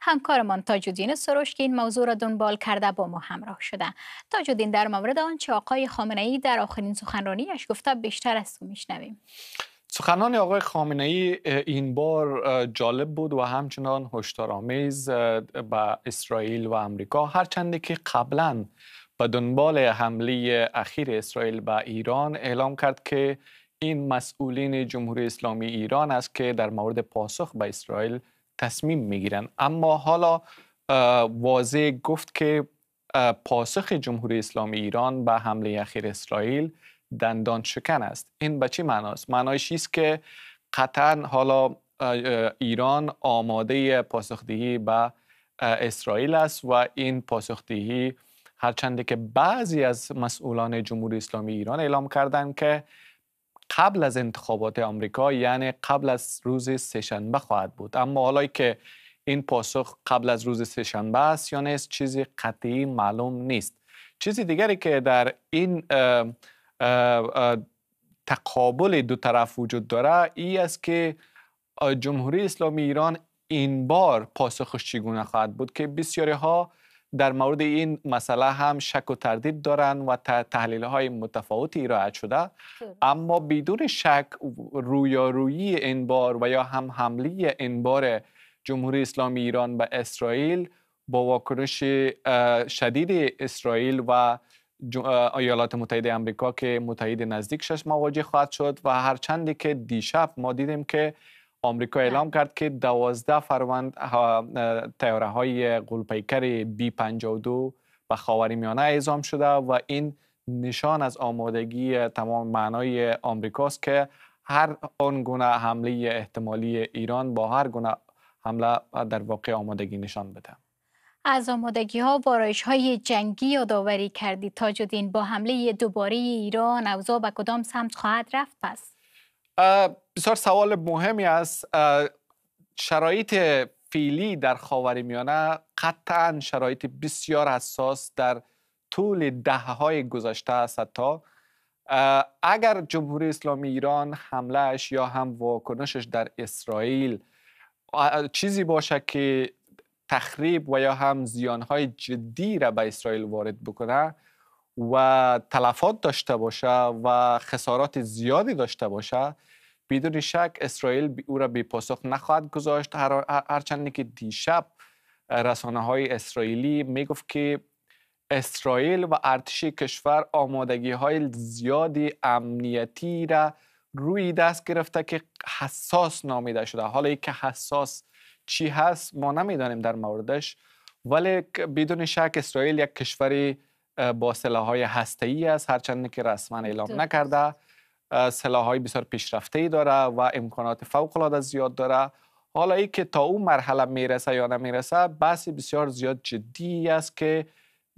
همکارمان تاجودین سروش که این موضوع را دنبال کرده با ما همراه شده تاجودین در مورد آن چه آقای خامنه ای در آخرین سخنرانیش گفته بیشتر از تو میشنویم سخنان آقای خامنه ای این بار جالب بود و همچنان هشدارآمیز به اسرائیل و امریکا هرچند که قبلا به دنبال حمله اخیر اسرائیل به ایران اعلام کرد که این مسئولین جمهوری اسلامی ایران است که در مورد پاسخ به اسرائیل تصمیم میگیرن اما حالا واضح گفت که پاسخ جمهوری اسلامی ایران به حمله اخیر اسرائیل دندان شکن است این به چی معناست معنایش است که قطعا حالا ایران آماده پاسخدهی به اسرائیل است و این پاسخدهی هرچند که بعضی از مسئولان جمهوری اسلامی ایران اعلام کردند که قبل از انتخابات آمریکا یعنی قبل از روز سهشنبه خواهد بود اما حالایی که این پاسخ قبل از روز سهشنبه است یا نیست چیزی قطعی معلوم نیست چیزی دیگری که در این تقابل دو طرف وجود داره ای است که جمهوری اسلامی ایران این بار پاسخش چگونه خواهد بود که بسیاری ها در مورد این مسئله هم شک و تردید دارند و تحلیل های متفاوتی ارائه شده اما بدون شک رویارویی این بار و یا هم حمله این بار جمهوری اسلامی ایران به اسرائیل با واکنش شدید اسرائیل و ایالات متحده آمریکا که متحد نزدیکش مواجه خواهد شد و هرچندی که دیشب ما دیدیم که آمریکا اعلام بله. کرد که دوازده فروند تیاره های قلپیکر بی 52 به میانه اعزام شده و این نشان از آمادگی تمام معنای آمریکاست که هر آن گونه حمله احتمالی ایران با هر گونه حمله در واقع آمادگی نشان بده از آمادگی ها وارایش های جنگی یادآوری کردی تاجدین با حمله دوباره ایران اوضاع به کدام سمت خواهد رفت پس بسیار سوال مهمی است شرایط فعلی در خاور میانه قطعا شرایط بسیار حساس در طول ده های گذشته است تا اگر جمهوری اسلامی ایران اش یا هم واکنشش در اسرائیل چیزی باشه که تخریب و یا هم زیانهای جدی را به اسرائیل وارد بکنه و تلفات داشته باشه و خسارات زیادی داشته باشه بدون شک اسرائیل او را بی پاسخ نخواهد گذاشت هرچند که دیشب رسانه های اسرائیلی میگفت که اسرائیل و ارتش کشور آمادگی های زیادی امنیتی را روی دست گرفته که حساس نامیده شده حالا که حساس چی هست ما نمیدانیم در موردش ولی بدون شک اسرائیل یک کشوری با هسته ای است هرچند که رسما اعلام نکرده های بسیار پیشرفته داره و امکانات فوق العاده زیاد داره حالا ای که تا اون مرحله میرسه یا نمیرسه بحث بسیار زیاد جدی است که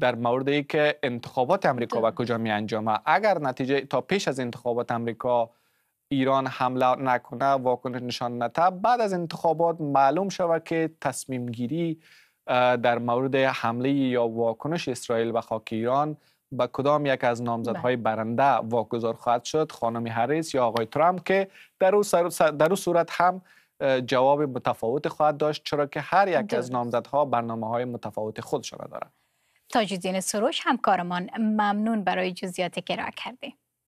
در مورد ای که انتخابات امریکا و کجا می انجامه اگر نتیجه تا پیش از انتخابات امریکا ایران حمله نکنه واکنش نشان نده بعد از انتخابات معلوم شود که تصمیم گیری در مورد حمله یا واکنش اسرائیل به خاک ایران به کدام یک از نامزدهای بله. برنده واگذار خواهد شد خانم هریس یا آقای ترامپ که در او, صورت هم جواب متفاوت خواهد داشت چرا که هر یک از نامزدها برنامه های متفاوت خودشان را دارد تاجدین سروش همکارمان ممنون برای جزیات که را کردیم